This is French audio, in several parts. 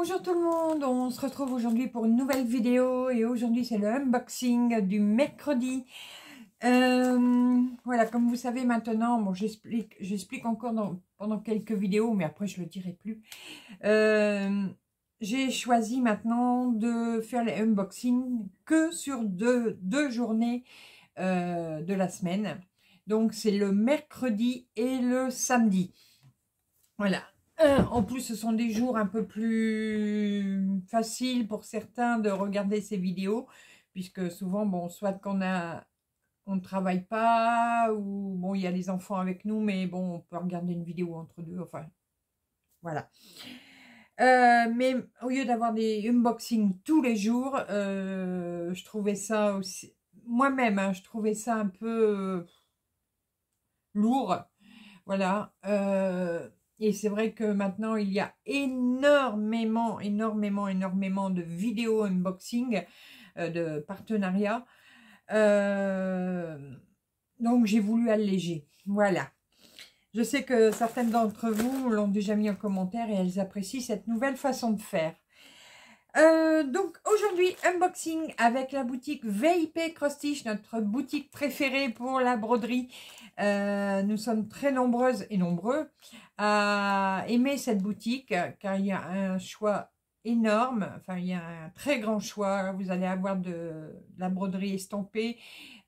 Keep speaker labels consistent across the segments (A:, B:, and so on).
A: Bonjour tout le monde, on se retrouve aujourd'hui pour une nouvelle vidéo et aujourd'hui c'est le unboxing du mercredi. Euh, voilà, comme vous savez maintenant, bon, j'explique encore pendant quelques vidéos, mais après je ne le dirai plus. Euh, j'ai choisi maintenant de faire les unboxings que sur deux, journées euh, de la semaine. Donc c'est le mercredi et le samedi. Voilà, euh, en plus, ce sont des jours un peu plus faciles pour certains de regarder ces vidéos, puisque souvent, bon, soit qu'on a, on ne travaille pas, ou bon, il y a les enfants avec nous, mais bon, on peut regarder une vidéo entre deux, enfin, voilà. Euh, mais au lieu d'avoir des unboxings tous les jours, euh, je trouvais ça aussi, moi-même, hein, je trouvais ça un peu lourd, voilà. Et c'est vrai que maintenant, il y a énormément, énormément, énormément de vidéos unboxing, euh, de partenariats. Euh, donc, j'ai voulu alléger. Voilà. Je sais que certaines d'entre vous l'ont déjà mis en commentaire et elles apprécient cette nouvelle façon de faire. Euh, donc aujourd'hui, unboxing avec la boutique VIP cross notre boutique préférée pour la broderie. Euh, nous sommes très nombreuses et nombreux à aimer cette boutique car il y a un choix énorme, enfin il y a un très grand choix, vous allez avoir de, la broderie estampée,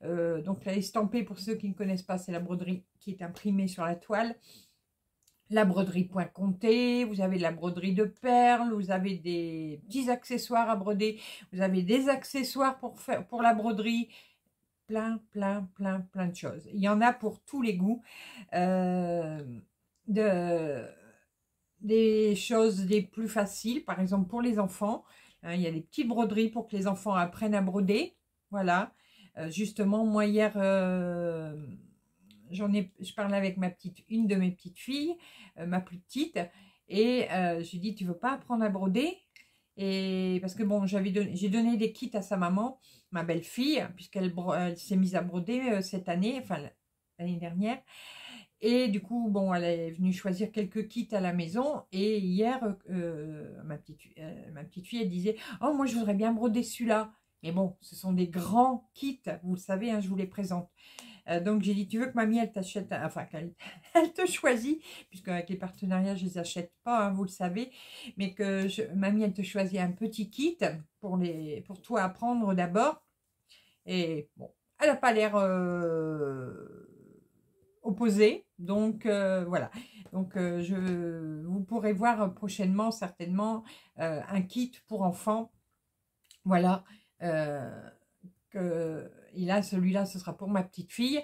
A: euh, donc la estampée pour ceux qui ne connaissent pas c'est la broderie qui est imprimée sur la toile, la broderie point compté, vous avez de la broderie de perles, vous avez des petits accessoires à broder, vous avez des accessoires pour, faire, pour la broderie, plein, plein, plein, plein de choses. Il y en a pour tous les goûts, euh, de, des choses des plus faciles, par exemple pour les enfants, hein, il y a des petites broderies pour que les enfants apprennent à broder, voilà. Euh, justement, moi hier... Euh, j'en ai, je parlais avec ma petite, une de mes petites filles, euh, ma plus petite, et euh, je lui dis, tu veux pas apprendre à broder et parce que bon, j'avais j'ai donné des kits à sa maman, ma belle-fille, puisqu'elle s'est mise à broder euh, cette année, enfin l'année dernière. Et du coup, bon, elle est venue choisir quelques kits à la maison. Et hier, ma, petite, ma petite fille, elle disait « Oh, moi, je voudrais bien broder celui-là. » Mais bon, ce sont des grands kits, vous le savez, hein, je vous les présente. Euh, donc, j'ai dit, tu veux que mamie, elle t'achète, enfin, qu'elle te choisit, puisque avec les partenariats, je ne les achète pas, hein, vous le savez, mais que mamie, elle te choisit un petit kit pour, les, pour toi apprendre d'abord. Et bon, elle n'a pas l'air euh, opposée, donc euh, voilà. Donc, je, vous pourrez voir prochainement, certainement, un kit pour enfants. Voilà, euh, que et là, celui-là, ce sera pour ma petite fille.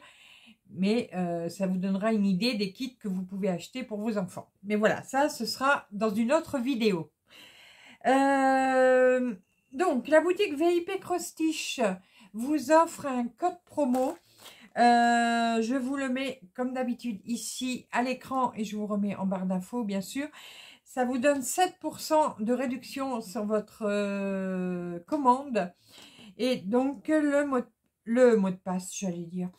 A: Mais euh, ça vous donnera une idée des kits que vous pouvez acheter pour vos enfants. Mais voilà, ça, ce sera dans une autre vidéo. Euh, donc, la boutique VIP Crostiche vous offre un code promo. je vous le mets, comme d'habitude, ici à l'écran et je vous remets en barre d'infos, bien sûr. Ça vous donne 7% de réduction sur votre euh, commande. Et donc, le mot, le mot de passe, j'allais dire,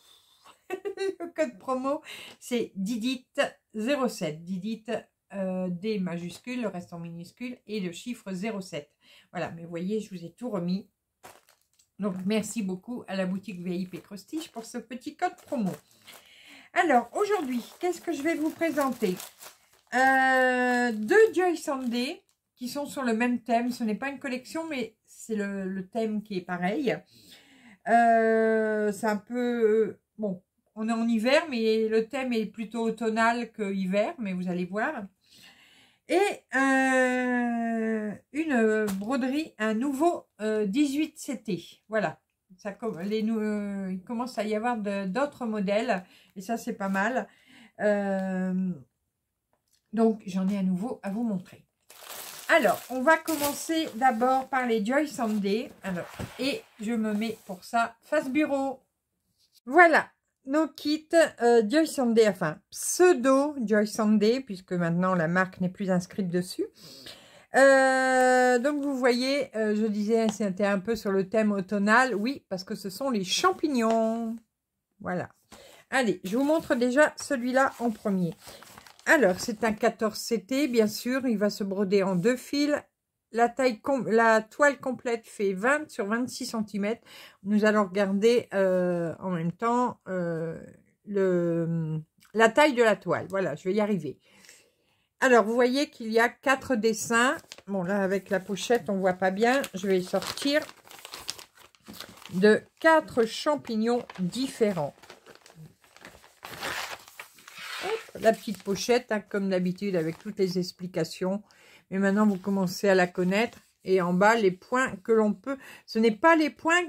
A: le code promo, c'est Didit07. Didit, D euh, majuscule, le reste en minuscule et le chiffre 07. Voilà, mais vous voyez, je vous ai tout remis. Donc, merci beaucoup à la boutique VIP Crostiche pour ce petit code promo. Alors, aujourd'hui, qu'est-ce que je vais vous présenter euh, deux Joy Sunday qui sont sur le même thème. Ce n'est pas une collection, mais c'est le, thème qui est pareil. Euh, c'est un peu... Euh, bon, on est en hiver, mais le thème est plutôt automnal que hiver, mais vous allez voir. Et une broderie, un nouveau 18 CT. Voilà. Ça, les, il commence à y avoir d'autres modèles. Et ça, c'est pas mal. Euh, donc, j'en ai à nouveau à vous montrer. Alors, on va commencer d'abord par les Joy Sunday. et je me mets pour ça face bureau. Voilà, nos kits euh, Joy Sunday, enfin pseudo Joy Sunday, puisque maintenant la marque n'est plus inscrite dessus. Euh, donc vous voyez, euh, je disais, c'était un peu sur le thème automnal. Oui, parce que ce sont les champignons. Voilà. Allez, je vous montre déjà celui-là en premier. Alors, c'est un 14CT, bien sûr. Il va se broder en deux fils. La, taille la toile complète fait 20 sur 26 cm. Nous allons regarder euh, en même temps euh, le, la taille de la toile. Voilà, je vais y arriver. Alors, vous voyez qu'il y a quatre dessins. Bon, là, avec la pochette, on ne voit pas bien. Je vais sortir de quatre champignons différents. la petite pochette, hein, comme d'habitude, avec toutes les explications. Mais maintenant, vous commencez à la connaître. Et en bas, les points que l'on peut... Ce n'est pas les points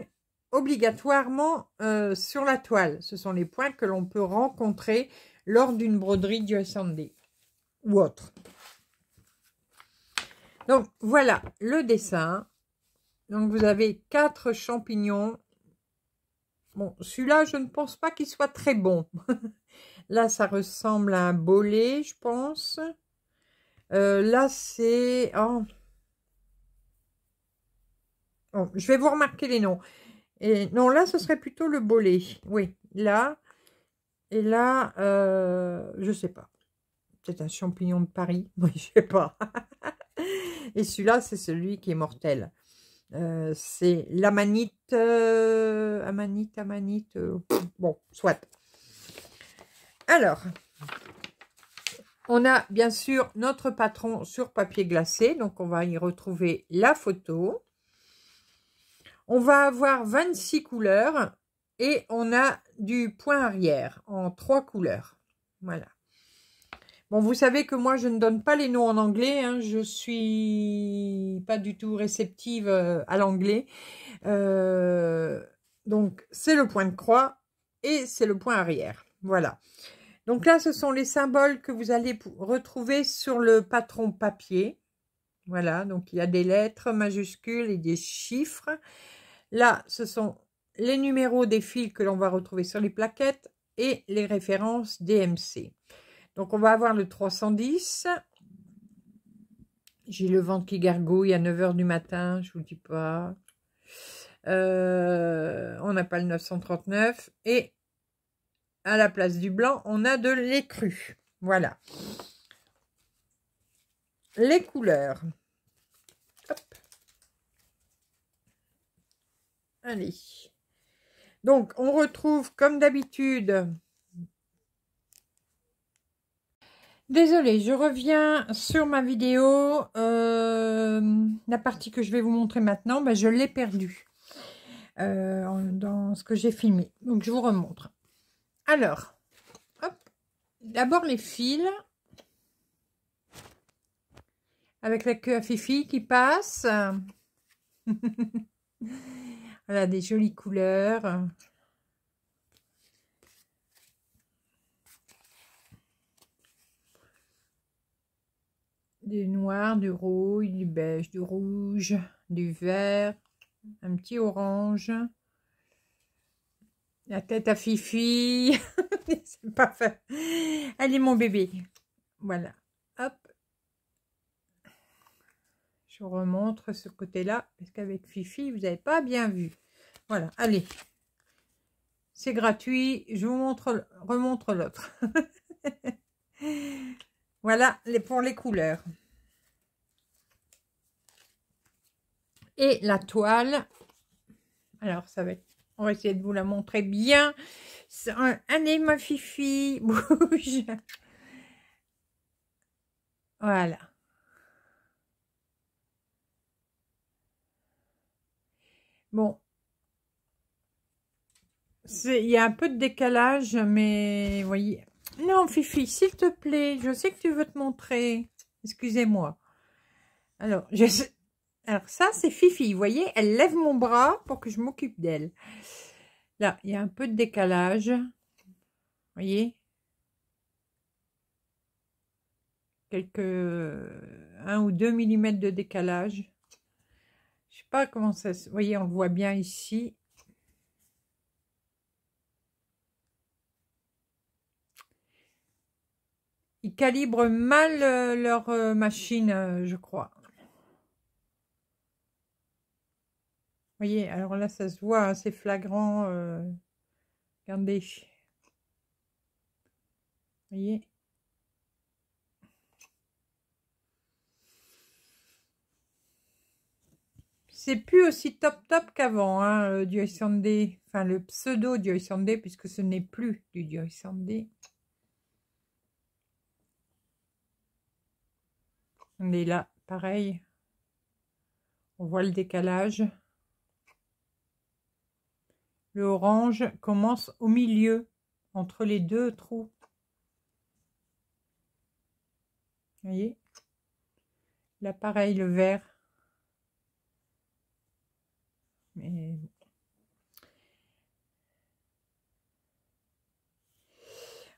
A: obligatoirement euh, sur la toile. Ce sont les points que l'on peut rencontrer lors d'une broderie du S&D ou autre. Donc, voilà le dessin. Donc, vous avez quatre champignons. Bon, celui-là, je ne pense pas qu'il soit très bon. Là, ça ressemble à un bolet, je pense. Euh, là, c'est... Oh. je vais vous remarquer les noms. Et non, là, ce serait plutôt le bolet. Oui, là. Et là, je euh, je sais pas. C'est un champignon de Paris. Oui, je sais pas. Et celui-là, c'est celui qui est mortel. Euh, c'est l'amanite, amanite, amanite, bon, soit. Alors, on a bien sûr notre patron sur papier glacé. Donc, on va y retrouver la photo. On va avoir 26 couleurs et on a du point arrière en trois couleurs. Voilà. Bon, vous savez que moi, je ne donne pas les noms en anglais. Je hein. Je suis pas du tout réceptive euh, à l'anglais. Euh, donc, c'est le point de croix et c'est le point arrière. Voilà. Donc là, ce sont les symboles que vous allez retrouver sur le patron papier. Voilà, donc il y a des lettres majuscules et des chiffres. Là, ce sont les numéros des fils que l'on va retrouver sur les plaquettes et les références DMC. Donc on va avoir le 310. J'ai le vent qui gargouille à 9h du matin, je vous dis pas. Euh, on n'a pas le 939. Et à la place du blanc, on a de l'écru. Voilà. Les couleurs. Allez. Donc, on retrouve, comme d'habitude... Désolée, je reviens sur ma vidéo. Euh, la partie que je vais vous montrer maintenant, ben, je l'ai perdue euh, dans ce que j'ai filmé. Donc, je vous remontre. Alors, d'abord les fils avec la queue à Fifi qui passe. voilà, des jolies couleurs. Du noir, du rouge, du beige, du rouge, du vert, un petit orange. La tête à Fifi. C'est pas fait. Allez, mon bébé. Voilà. Hop. Je remontre ce côté-là. Parce qu'avec Fifi, vous n'avez pas bien vu. Voilà. Allez. C'est gratuit. Je vous montre, remontre l'autre. voilà les pour les couleurs. Et la toile. Alors, ça va être on va essayer de vous la montrer bien. Allez, ma fifi, bouge. Voilà. Bon. Il y a un peu de décalage, mais voyez. Non, Fifi, s'il te plaît, je sais que tu veux te montrer. Excusez-moi. Alors, je alors ça, c'est Fifi. Vous voyez, elle lève mon bras pour que je m'occupe d'elle. Là, il y a un peu de décalage. Vous voyez Quelques euh, un ou deux millimètres de décalage. Je sais pas comment ça se... Vous voyez, on voit bien ici. Ils calibrent mal euh, leur euh, machine, je crois. voyez, alors là, ça se voit, assez hein, c'est flagrant. Euh, regardez. voyez C'est plus aussi top top qu'avant, hein, Dieu Enfin, le pseudo Dieu Sandé, puisque ce n'est plus du Dieu On est là, pareil. On voit le décalage orange commence au milieu, entre les deux trous. voyez L'appareil, le vert.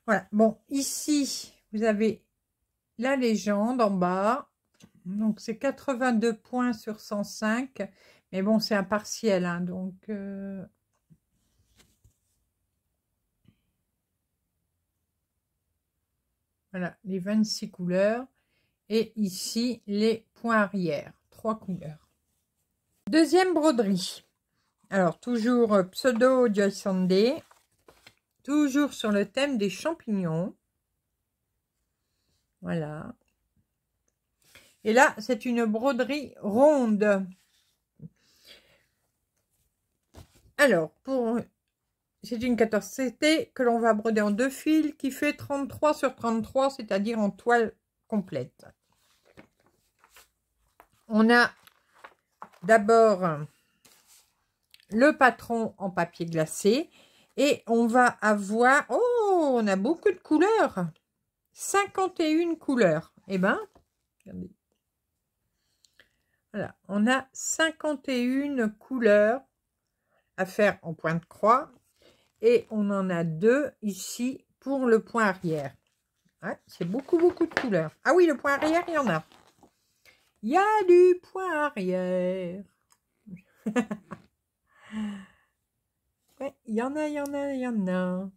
A: Voilà, bon, ici, vous avez la légende en bas. Donc, c'est 82 points sur 105. Mais bon, c'est un partiel, hein, donc... Euh, Voilà, les 26 couleurs. Et ici, les points arrière, trois couleurs. Deuxième broderie. Alors, toujours pseudo Joy Sunday. Toujours sur le thème des champignons. Voilà. Et là, c'est une broderie ronde. Alors, pour c'est une 14CT que l'on va broder en deux fils qui fait 33 sur 33, c'est-à-dire en toile complète. On a d'abord le patron en papier glacé et on va avoir... Oh, on a beaucoup de couleurs 51 couleurs. Eh ben, regardez. Voilà, on a 51 couleurs à faire en point de croix et on en a deux ici pour le point arrière. c'est beaucoup, beaucoup de couleurs. Ah oui, le point arrière, il y en a. Il y a du point arrière. il y en a, il y en a, il y en a.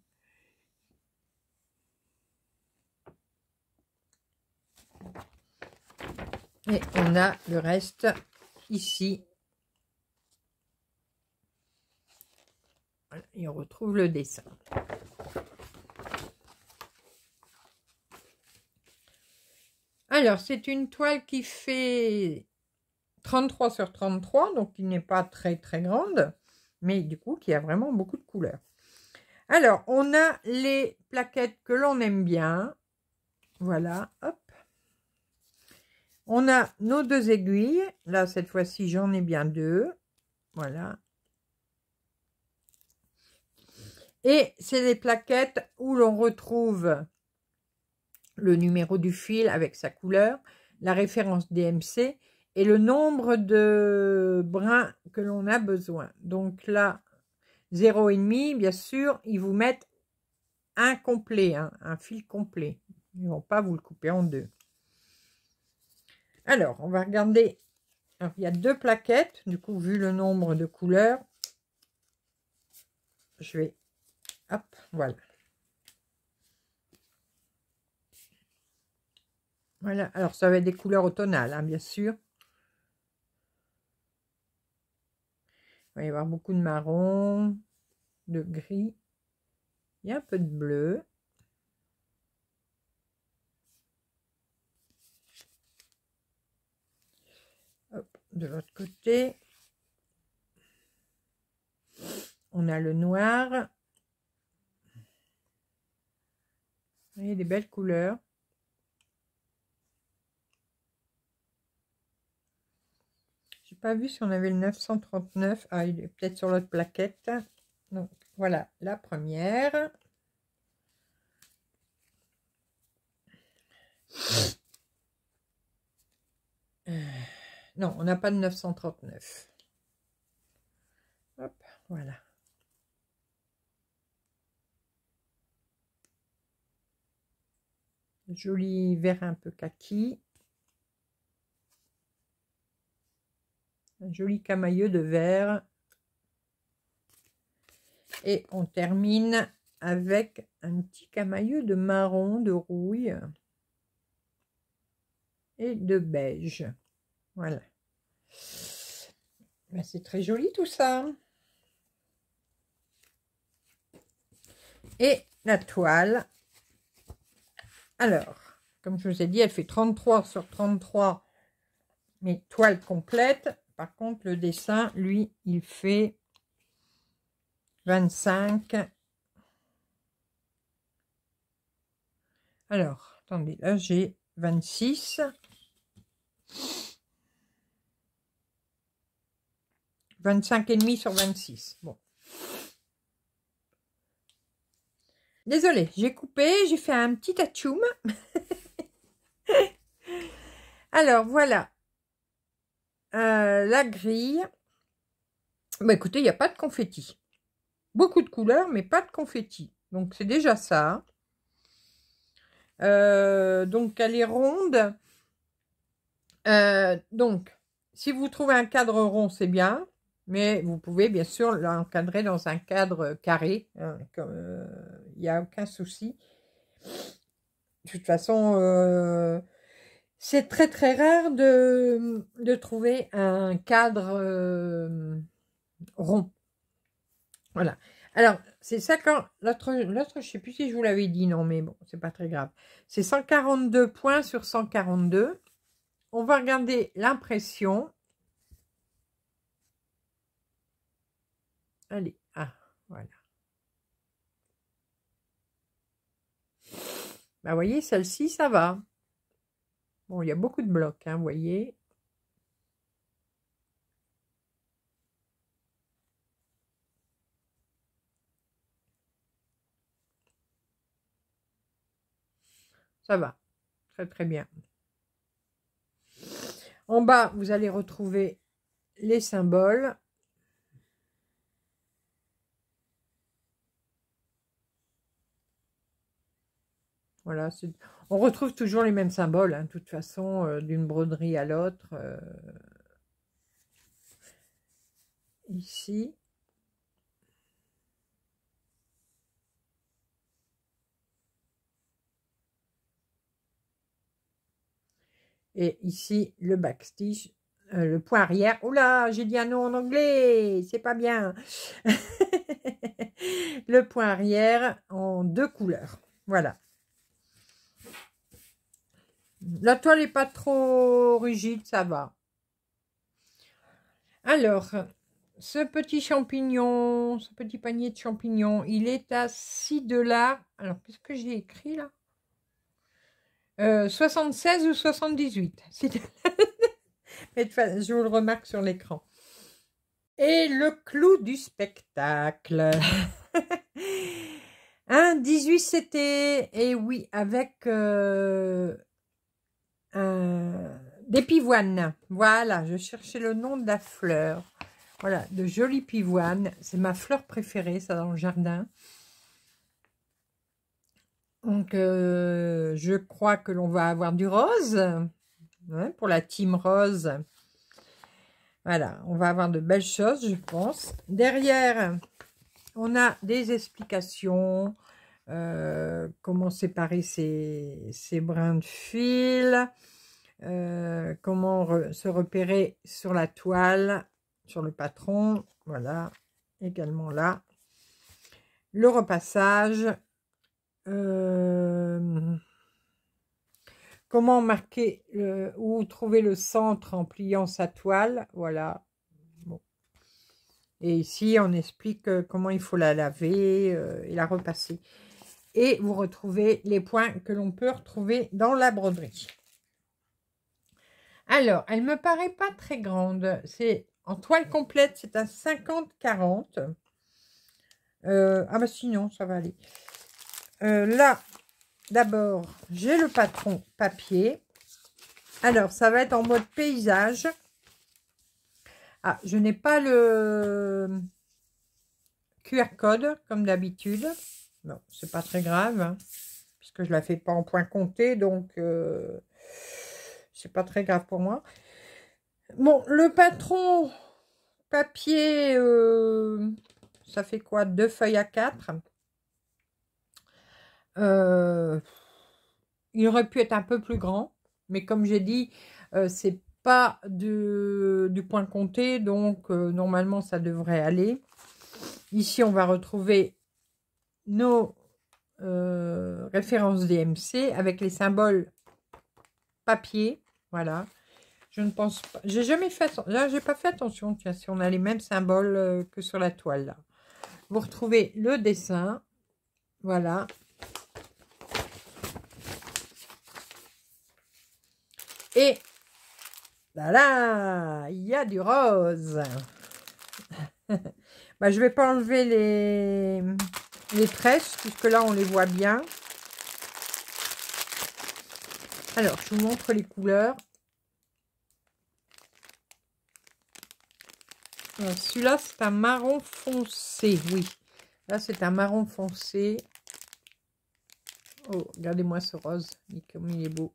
A: Et on a le reste ici on retrouve le dessin. Alors, c'est une toile qui fait 33 sur 33, donc qui n'est pas très très grande, mais du coup qui a vraiment beaucoup de couleurs. Alors, on a les plaquettes que l'on aime bien. Voilà, hop. On a nos deux aiguilles. Là, cette fois-ci, j'en ai bien deux. Voilà. Et c'est les plaquettes où l'on retrouve le numéro du fil avec sa couleur, la référence DMC et le nombre de brins que l'on a besoin. Donc là, 0,5, bien sûr, ils vous mettent un complet, hein, un fil complet. Ils ne vont pas vous le couper en deux. Alors, on va regarder. il y a deux plaquettes. Du coup, vu le nombre de couleurs, je vais Hop, voilà. Voilà, alors ça va être des couleurs automnales, hein, bien sûr. Il va y avoir beaucoup de marron, de gris. Il y a un peu de bleu. de l'autre côté, on a le noir. Vous voyez des belles couleurs. J'ai pas vu si on avait le 939. Ah, il est peut-être sur l'autre plaquette. Donc voilà la première. Euh, non, on n'a pas le 939. Hop, voilà. Joli vert un peu kaki. Un joli camailleux de vert. Et on termine avec un petit camailleux de marron, de rouille et de beige. Voilà. Ben, c'est très joli tout ça. Et la toile, alors, comme je vous ai dit, elle fait 33 sur 33, mais toiles complète. Par contre, le dessin, lui, il fait 25. Alors, attendez, là, j'ai 26. 25 et demi sur 26. Bon. Désolée, j'ai coupé, j'ai fait un petit atchoum. Alors, voilà. Euh, la grille. Bah, écoutez, il n'y a pas de confetti. Beaucoup de couleurs, mais pas de confetti. Donc, c'est déjà ça. Hein. Euh, donc, elle est ronde. Euh, donc, si vous trouvez un cadre rond, c'est bien. Mais vous pouvez, bien sûr, l'encadrer dans un cadre carré. Hein, comme, il n'y a aucun souci. De toute façon, euh, c'est très très rare de, trouver un cadre euh, rond. Voilà. Alors, c'est ça quand l'autre, l'autre, je ne sais plus si je vous l'avais dit, non, mais bon, c'est pas très grave. C'est 142 points sur 142. On va regarder l'impression. Allez, ah, voilà. Bah, voyez, celle-ci, ça va. Bon, il y a beaucoup de blocs, hein, voyez. Ça va, très très bien. En bas, vous allez retrouver les symboles. Voilà, on retrouve toujours les mêmes symboles, hein, de toute façon, euh, d'une broderie à l'autre. Euh. Ici. Et ici, le backstitch, euh, le point arrière. Oula, j'ai dit un nom en anglais, c'est pas bien. le point arrière en deux couleurs. Voilà. La toile n'est pas trop rigide, ça va. Alors, ce petit champignon, ce petit panier de champignons, il est à 6 dollars. Alors, qu'est-ce que j'ai écrit là 76 euh, ou 78 Mais je vous le remarque sur l'écran. Et le clou du spectacle. Un 18 c'était... et oui, avec euh, euh, des pivoines. Voilà, je cherchais le nom de la fleur. Voilà, de jolies pivoines. C'est ma fleur préférée, ça, dans le jardin. Donc, euh, je crois que l'on va avoir du rose. Hein, pour la team rose. Voilà, on va avoir de belles choses, je pense. Derrière, on a des explications. Euh, comment séparer ces, brins de fil, euh, comment se repérer sur la toile, sur le patron, voilà, également là. Le repassage, euh, comment marquer ou trouver le centre en pliant sa toile, voilà. Et ici, on explique comment il faut la laver et la repasser et vous retrouvez les points que l'on peut retrouver dans la broderie. Alors, elle me paraît pas très grande. C'est en toile complète, c'est un 50-40. Euh, ah bah sinon, ça va aller. Euh, là, d'abord, j'ai le patron papier. Alors, ça va être en mode paysage. Ah, je n'ai pas le QR code, comme d'habitude non c'est pas très grave, hein, puisque je la fais pas en point compté, donc euh, c'est pas très grave pour moi. Bon, le patron papier, euh, ça fait quoi Deux feuilles à quatre. Euh, il aurait pu être un peu plus grand, mais comme j'ai dit, c'est pas du point compté, donc normalement ça devrait aller. Ici on va retrouver nos euh, références DMC avec les symboles papier. Voilà. Je ne pense pas. J'ai jamais fait Là, j'ai pas fait attention. Tiens, si on a les mêmes symboles euh, que sur la toile, là. Vous retrouvez le dessin. Voilà. Et Voilà il y a du rose. bah, je vais pas enlever les les tresses, puisque là, on les voit bien. Alors, je vous montre les couleurs. Euh, celui-là, c'est un marron foncé, oui. Là, c'est un marron foncé. Oh, regardez-moi ce rose. Il, comme il est beau.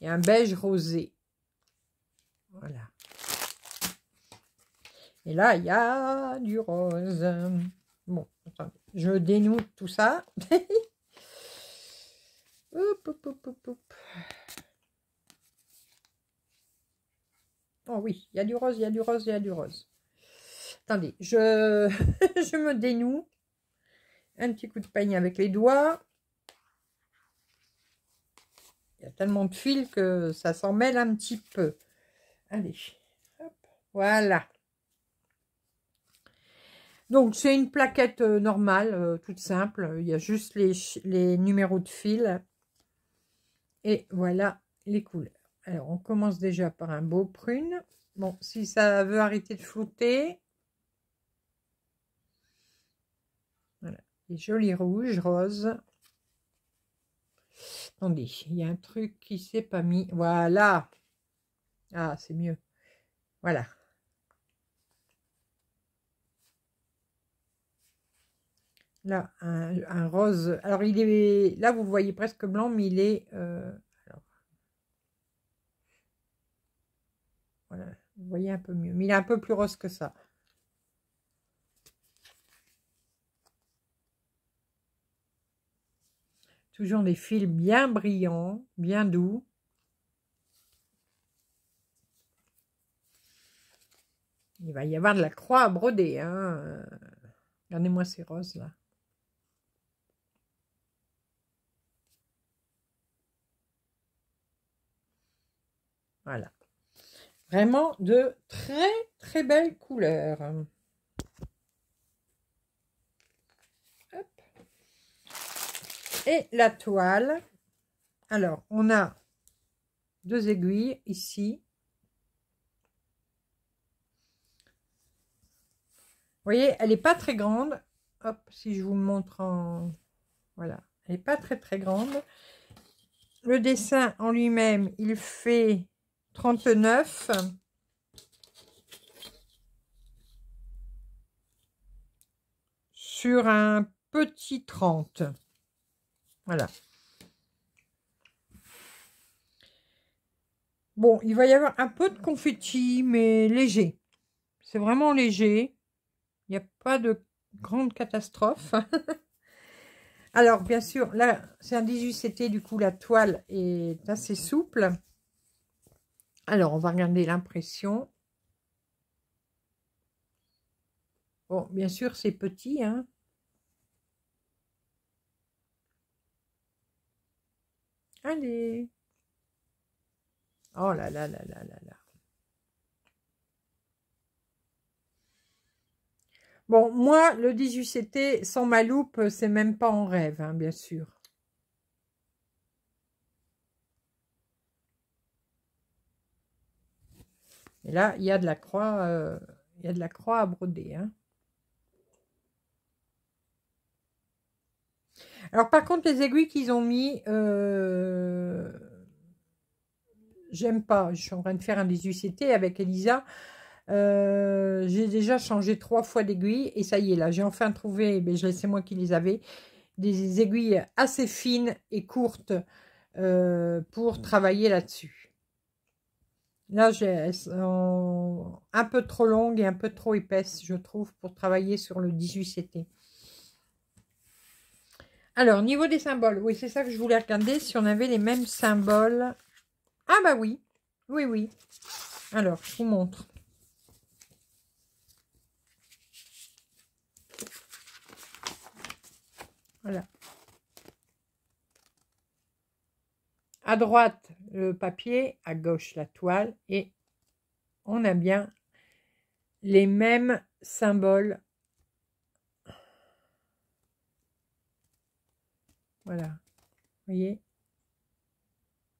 A: et un beige rosé. Voilà. Et là, il y a du rose je dénoue tout ça. oh oui, il y a du rose, il y a du rose, il y a du rose. Attendez, je, je me dénoue. Un petit coup de peigne avec les doigts. Il y a tellement de fils que ça s'en mêle un petit peu. Allez, voilà. Donc, c'est une plaquette euh, normale, euh, toute simple. Il y a juste les, numéros de fil. Et voilà les couleurs. Alors, on commence déjà par un beau prune. Bon, si ça veut arrêter de flouter. Voilà, les jolis rouges, roses. Attendez, il y a un truc qui s'est pas mis. Voilà. Ah, c'est mieux. Voilà. Là, un, rose. Alors, il est. Là, vous voyez presque blanc, mais il est. Euh, voilà, vous voyez un peu mieux. Mais il est un peu plus rose que ça. Toujours des fils bien brillants, bien doux. Il va y avoir de la croix à broder. Hein. Regardez-moi ces roses là. Voilà. Vraiment de très, très belles couleurs. Et la toile. Alors, on a deux aiguilles ici. voyez, elle n'est pas très grande. Hop, si je vous montre en... Voilà, elle n'est pas très très grande. Le dessin en lui-même, il fait 39. Sur un petit 30. Voilà. Bon, il va y avoir un peu de confetti, mais léger. C'est vraiment léger. Il n'y a pas de grande catastrophe. Alors, bien sûr, là, c'est un 18 CT, du coup, la toile est assez souple. Alors, on va regarder l'impression. Bon, bien sûr, c'est petit, hein. Allez. Oh là là là là là là. Bon, moi, le 18 CT, sans ma loupe, c'est même pas en rêve, hein, bien sûr. Et là, il y a de la croix, euh, il y de la croix à broder. Hein. Alors par contre, les aiguilles qu'ils ont mis, euh, j'aime pas. Je suis en train de faire un des UCT avec Elisa. Euh, j'ai déjà changé trois fois d'aiguille et ça y est, là, j'ai enfin trouvé, mais eh ben, sais moi qui les avais, des aiguilles assez fines et courtes pour travailler là-dessus. Là, j'ai un peu trop longue et un peu trop épaisse, je trouve, pour travailler sur le 18CT. Alors, niveau des symboles, oui, c'est ça que je voulais regarder, si on avait les mêmes symboles. Ah bah oui, oui, oui. Alors, je vous montre. Voilà. À droite, le papier, à gauche la toile et on a bien les mêmes symboles. Voilà, vous voyez,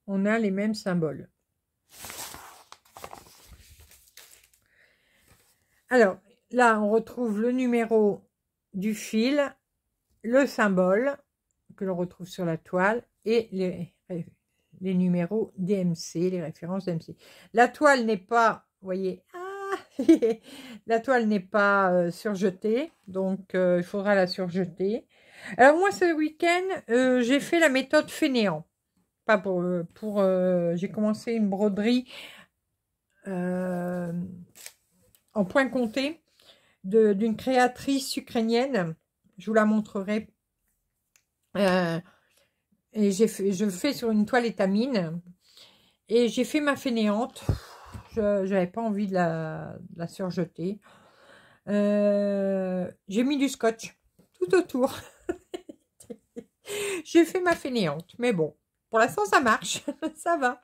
A: on a les mêmes symboles. Alors, là, on retrouve le numéro du fil, le symbole que l'on retrouve sur la toile et les les numéros DMC, les références DMC. La toile n'est pas, voyez, ah, la toile n'est pas euh, surjetée, donc euh, il faudra la surjeter. Alors moi, ce week-end, euh, j'ai fait la méthode fainéant. Pas pour... j'ai commencé une broderie en point compté d'une créatrice ukrainienne. Je vous la montrerai. Et fait, je fais sur une toile étamine. Et j'ai fait ma fainéante. Je n'avais pas envie de la, la surjeter. Euh, j'ai mis du scotch tout autour. j'ai fait ma fainéante. Mais bon, pour l'instant, ça marche. ça va.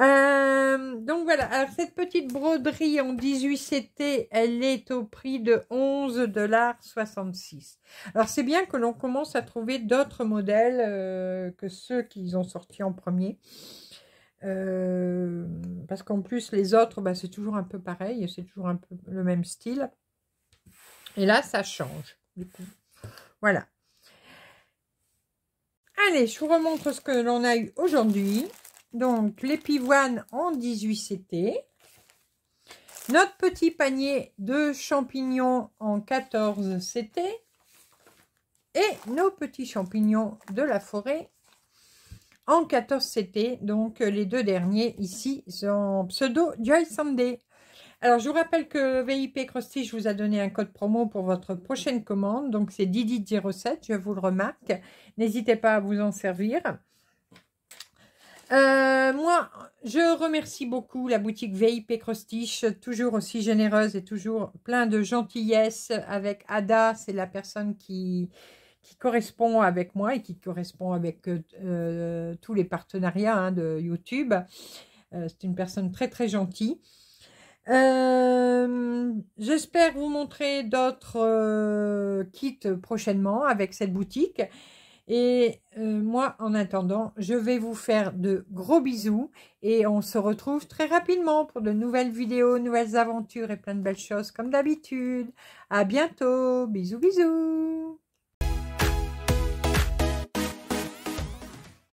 A: Euh, donc voilà, cette petite broderie en 18 CT, elle est au prix de 11,66$. Alors c'est bien que l'on commence à trouver d'autres modèles euh, que ceux qu'ils ont sortis en premier. Euh, parce qu'en plus les autres, bah, c'est toujours un peu pareil, c'est toujours un peu le même style. Et là, ça change, du coup. Voilà. Allez, je vous remontre ce que l'on a eu aujourd'hui. Donc, les pivoines en 18 CT. Notre petit panier de champignons en 14 CT. Et nos petits champignons de la forêt en 14 CT. Donc, les deux derniers ici sont pseudo Joy Sunday. Alors, je vous rappelle que VIP Crusty, je vous a donné un code promo pour votre prochaine commande. Donc, c'est Didi07, je vous le remarque. N'hésitez pas à vous en servir. Euh, moi, je remercie beaucoup la boutique VIP Crostiche, toujours aussi généreuse et toujours plein de gentillesse avec Ada. C'est la personne qui, qui correspond avec moi et qui correspond avec euh, euh, tous les partenariats hein, de YouTube. C'est une personne très très gentille. j'espère vous montrer d'autres kits prochainement avec cette boutique. Et euh, moi, en attendant, je vais vous faire de gros bisous et on se retrouve très rapidement pour de nouvelles vidéos, nouvelles aventures et plein de belles choses comme d'habitude. À bientôt, bisous bisous